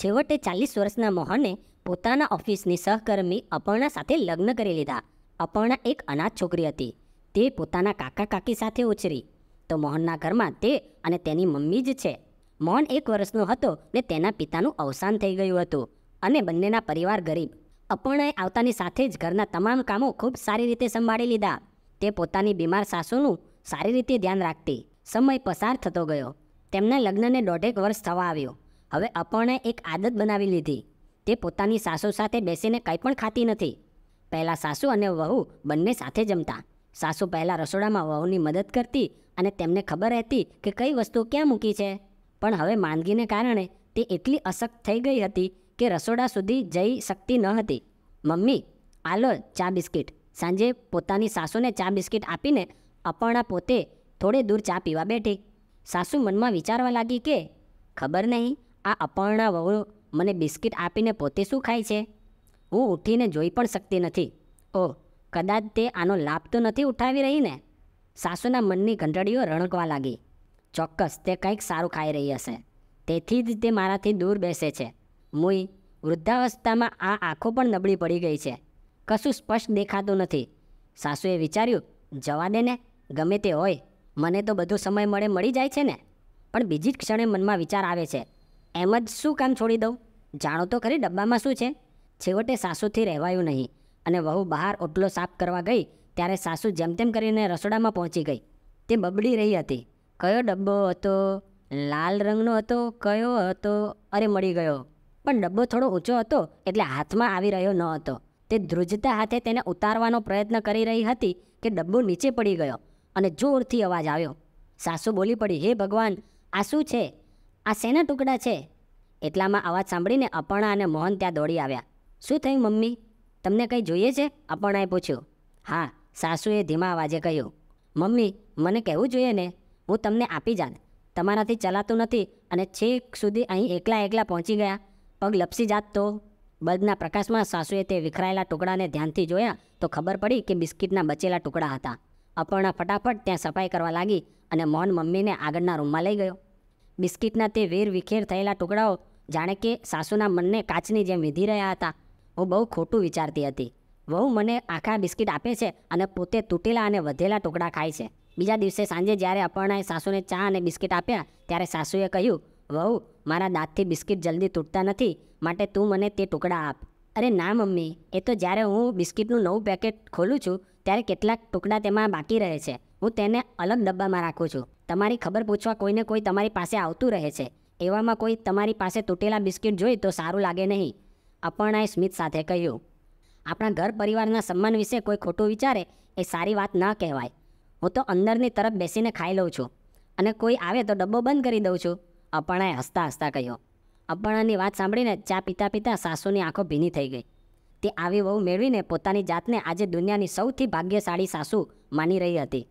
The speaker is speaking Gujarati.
છેવટે ચાલીસ વર્ષના મોહને પોતાના ઓફિસની સહકર્મી અપર્ણા સાથે લગ્ન કરી લીધા અપર્ણા એક અનાથ છોકરી હતી તે પોતાના કાકા કાકી સાથે ઉછરી તો મોહનના ઘરમાં તે અને તેની મમ્મી જ છે મોહન એક વર્ષનો હતો ને તેના પિતાનું અવસાન થઈ ગયું હતું અને બંનેના પરિવાર ગરીબ અપર્ણાએ આવતાની સાથે જ ઘરના તમામ કામો ખૂબ સારી રીતે સંભાળી લીધા તે પોતાની બીમાર સાસુનું સારી રીતે ધ્યાન રાખતી સમય પસાર થતો ગયો તેમના લગ્નને દોઢેક વર્ષ થવા આવ્યો હવે અપર્ણે એક આદત બનાવી લીધી તે પોતાની સાસુ સાથે બેસીને કંઈ પણ ખાતી નથી પહેલાં સાસુ અને વહુ બંને સાથે જમતા સાસુ પહેલાં રસોડામાં વહુની મદદ કરતી અને તેમને ખબર હતી કે કઈ વસ્તુ ક્યાં મૂકી છે પણ હવે માંદગીને કારણે તે એટલી અશક્ત થઈ ગઈ હતી કે રસોડા સુધી જઈ શકતી ન હતી મમ્મી આલો ચા બિસ્કિટ સાંજે પોતાની સાસુને ચા બિસ્કિટ આપીને અપર્ણા પોતે થોડે દૂર ચા પીવા બેઠી સાસુ મનમાં વિચારવા લાગી કે ખબર નહીં આ અપર્ણા વહુ મને બિસ્કિટ આપીને પોતે શું ખાય છે હું ઉઠીને જોઈ પણ શકતી નથી ઓ કદાચ તે આનો લાભ તો નથી ઉઠાવી રહી ને સાસુના મનની ઘંટડીઓ રણકવા લાગી ચોક્કસ તે કંઈક સારું ખાઈ રહી હશે તેથી જ તે મારાથી દૂર બેસે છે મુઈ વૃદ્ધાવસ્થામાં આ આંખો પણ નબળી પડી ગઈ છે કશું સ્પષ્ટ દેખાતું નથી સાસુએ વિચાર્યું જવા દે ને ગમે તે હોય મને તો બધો સમય મળે મળી જાય છે ને પણ બીજી જ ક્ષણે મનમાં વિચાર આવે છે એમ જ શું કામ છોડી દઉં જાણો તો ખરી ડબ્બામાં શું છે છેવટે સાસુથી રહેવાયું નહીં અને વહુ બહાર ઓટલો સાફ કરવા ગઈ ત્યારે સાસુ જેમ તેમ કરીને રસોડામાં પહોંચી ગઈ તે બબડી રહી હતી કયો ડબ્બો હતો લાલ રંગનો હતો કયો હતો અરે મળી ગયો પણ ડબ્બો થોડો ઊંચો હતો એટલે હાથમાં આવી રહ્યો ન હતો તે ધ્રુજતા હાથે તેને ઉતારવાનો પ્રયત્ન કરી રહી હતી કે ડબ્બો નીચે પડી ગયો અને જોરથી અવાજ આવ્યો સાસુ બોલી પડી હે ભગવાન આ શું છે આ શેના ટુકડા છે એટલામાં અવાજ સાંભળીને અપર્ણા અને મોહન ત્યાં દોડી આવ્યા શું થયું મમ્મી તમને કંઈ જોઈએ છે અપર્ણાએ પૂછ્યું હા સાસુએ ધીમા અવાજે કહ્યું મમ્મી મને કહેવું જોઈએ ને હું તમને આપી જાત તમારાથી ચલાતું નથી અને છેક સુધી અહીં એકલા એકલા પહોંચી ગયા પગ લપસી જાત તો બલ્બના પ્રકાશમાં સાસુએ તે વિખરાયેલા ટુકડાને ધ્યાનથી જોયા તો ખબર પડી કે બિસ્કિટના બચેલા ટુકડા હતા અપર્ણા ફટાફટ ત્યાં સફાઈ કરવા લાગી અને મોહન મમ્મીને આગળના રૂમમાં લઈ ગયો બિસ્કિટના તે વેર વિખેર થયેલા ટુકડાઓ જાણે કે સાસુના મનને કાચની જેમ વિધી રહ્યા હતા હું બહુ ખોટું વિચારતી હતી વહુ મને આખા બિસ્કિટ આપે છે અને પોતે તૂટેલા અને વધેલા ટુકડા ખાય છે બીજા દિવસે સાંજે જ્યારે અપર્ણાએ સાસુને ચા અને બિસ્કિટ આપ્યા ત્યારે સાસુએ કહ્યું વહુ મારા દાંતથી બિસ્કિટ જલ્દી તૂટતા નથી માટે તું મને તે ટુકડા આપ અરે ના મમ્મી એ તો જ્યારે હું બિસ્કિટનું નવું પેકેટ ખોલું છું ત્યારે કેટલાક ટુકડા તેમાં બાકી રહે છે હું તેને અલગ ડબ્બામાં રાખું છું તમારી ખબર પૂછવા કોઈને કોઈ તમારી પાસે આવતું રહે છે એવામાં કોઈ તમારી પાસે તૂટેલા બિસ્કિટ જોઈ તો સારું લાગે નહીં અપર્ણાએ સ્મિત સાથે કહ્યું આપણા ઘર પરિવારના સન્માન વિશે કોઈ ખોટું વિચારે એ સારી વાત ન કહેવાય હું તો અંદરની તરફ બેસીને ખાઈ લઉં છું અને કોઈ આવે તો ડબ્બો બંધ કરી દઉં છું અપર્ણાએ હસતા હસતા કહ્યું અપર્ણાની વાત સાંભળીને ચા પીતા પીતા સાસુની આંખો ભીની થઈ ગઈ તે આવી વહુ મેળવીને પોતાની જાતને આજે દુનિયાની સૌથી ભાગ્યશાળી સાસુ માની રહી હતી